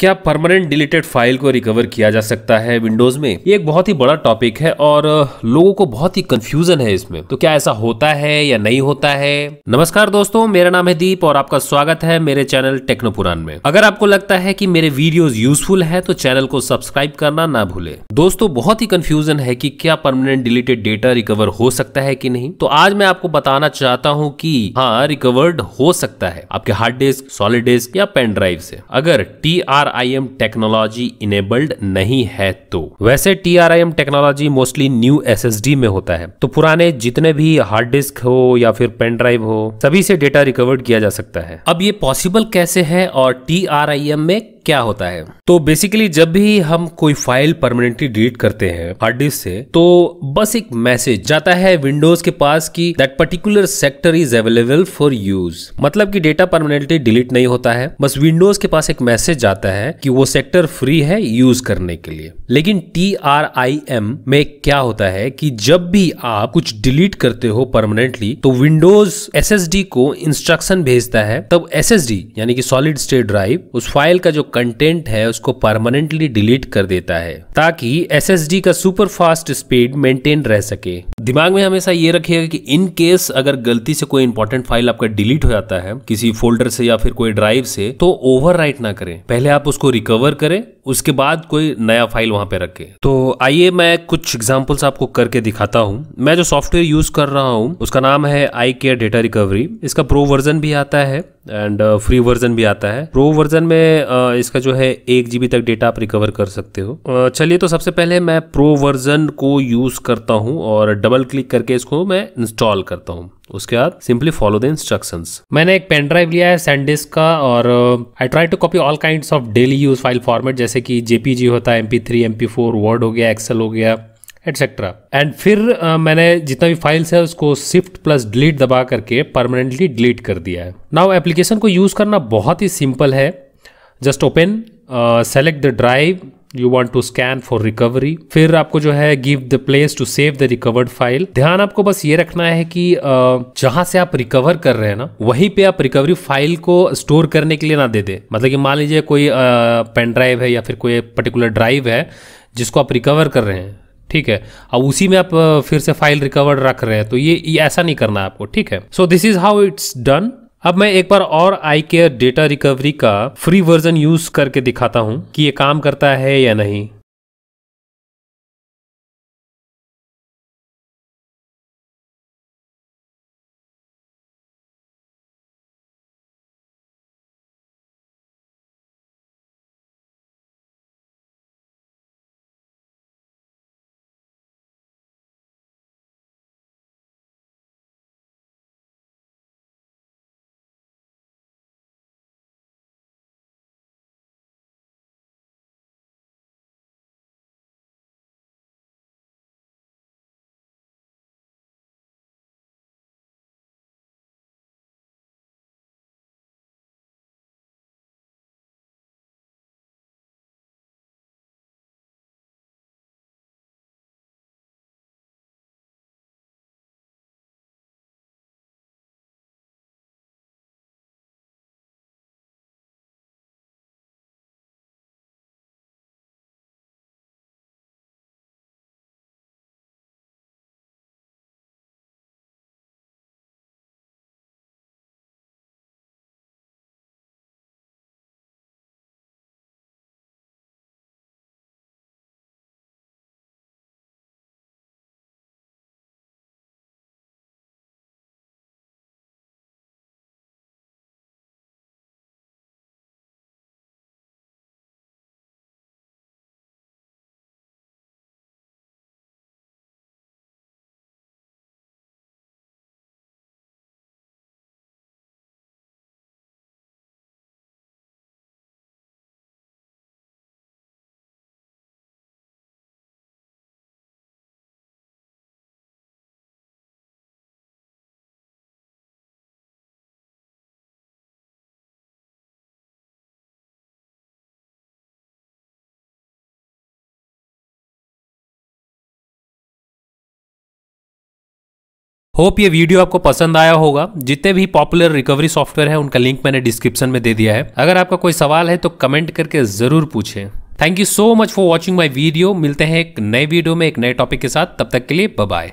क्या permanent deleted file को recover किया जा सकता है विंडोज में ये एक बहुत ही बड़ा टॉपिक है और लोगों को बहुत ही कंफ्यूजन है इसमें तो क्या ऐसा होता है या नहीं होता है नमस्कार दोस्तों मेरा नाम है दीप और आपका स्वागत है मेरे चैनल टेक्नोपुरान में अगर आपको लगता है कि मेरे वीडियोज यूजफुल है तो चैनल को सब्सक्राइब करना ना भूले दोस्तों बहुत ही कंफ्यूजन है की क्या परमानेंट डिलीटेड डेटा रिकवर हो सकता है की नहीं तो आज मैं आपको बताना चाहता हूँ की हाँ रिकवर्ड हो सकता है आपके हार्ड डिस्क सॉलिड डिस्क या पेन ड्राइव से अगर T R TRIM technology enabled नहीं है तो वैसे TRIM technology mostly new SSD में होता है तो पुराने जितने भी हार्ड डिस्क हो या फिर पेन ड्राइव हो सभी से डेटा रिकवर किया जा सकता है अब ये पॉसिबल कैसे है और टीआरआईएम में क्या होता है तो बेसिकली जब भी हम कोई फाइल परमानेंटली डिलीट करते हैं हार्ड डिस्क से तो बस एक मैसेज जाता है विंडोज के पास कि that particular sector is available for use मतलब कि डेटा परमानेंटली डिलीट नहीं होता है बस विंडोज के पास एक मैसेज जाता है कि वो सेक्टर फ्री है यूज करने के लिए लेकिन टी आर आई एम में क्या होता है कि जब भी आप कुछ डिलीट करते हो परमानेंटली तो विंडोज एस को इंस्ट्रक्शन भेजता है तब एस यानी कि सॉलिड स्टेट ड्राइव उस फाइल का जो कंटेंट है उसको परमानेंटली डिलीट कर देता है ताकि एस का सुपर फास्ट स्पीड मेंटेन रह सके दिमाग में हमेशा ये रखिएगा कि इन केस अगर गलती से कोई इंपॉर्टेंट फाइल आपका डिलीट हो जाता है किसी फोल्डर से या फिर कोई ड्राइव से तो ओवर ना करें पहले आप उसको रिकवर करें उसके बाद कोई नया फाइल वहां पे रखें तो आइए मैं कुछ एग्जांपल्स आपको करके दिखाता हूं मैं जो सॉफ्टवेयर यूज कर रहा हूं उसका नाम है आई केयर डेटा रिकवरी इसका प्रो वर्जन भी आता है एंड फ्री वर्जन भी आता है प्रो वर्जन में uh, इसका जो है एक जीबी तक डेटा आप रिकवर कर सकते हो uh, चलिए तो सबसे पहले मैं प्रो वर्जन को यूज करता हूँ और डबल क्लिक करके इसको मैं इंस्टॉल करता हूँ उसके बाद सिंपली फॉलो द इंस्ट्रक्शन मैंने एक पेन ड्राइव लिया है सैंडिस्क का और I try to copy all kind of daily use file format जैसे कि जेपीजी होता है M P three M P four Word हो गया एक्सेल हो गया एटसेट्रा एंड फिर आ, uh, मैंने जितना भी फाइल्स है उसको शिफ्ट प्लस डिलीट दबा करके परमानेंटली डिलीट कर दिया है नाउ एप्लीकेशन को यूज़ करना बहुत ही सिंपल है just open select the drive you want to scan for recovery फिर आपको जो है give the place to save the recovered file ध्यान आपको बस ये रखना है कि uh, जहां से आप रिकवर कर रहे हैं ना वहीं पे आप रिकवरी फाइल को स्टोर करने के लिए ना दे दे मतलब कि मान लीजिए कोई पेन uh, ड्राइव है या फिर कोई पर्टिकुलर ड्राइव है जिसको आप रिकवर कर रहे हैं ठीक है अब उसी में आप फिर से फाइल रिकवर्ड रख रहे हैं तो ये, ये ऐसा नहीं करना आपको ठीक है so this is how it's done अब मैं एक बार और आई केयर डेटा रिकवरी का फ्री वर्जन यूज करके दिखाता हूँ कि ये काम करता है या नहीं होप ये वीडियो आपको पसंद आया होगा जितने भी पॉपुलर रिकवरी सॉफ्टवेयर है उनका लिंक मैंने डिस्क्रिप्शन में दे दिया है अगर आपका कोई सवाल है तो कमेंट करके जरूर पूछें thank you so much for watching my video मिलते हैं एक नए वीडियो में एक नए टॉपिक के साथ तब तक के लिए बाय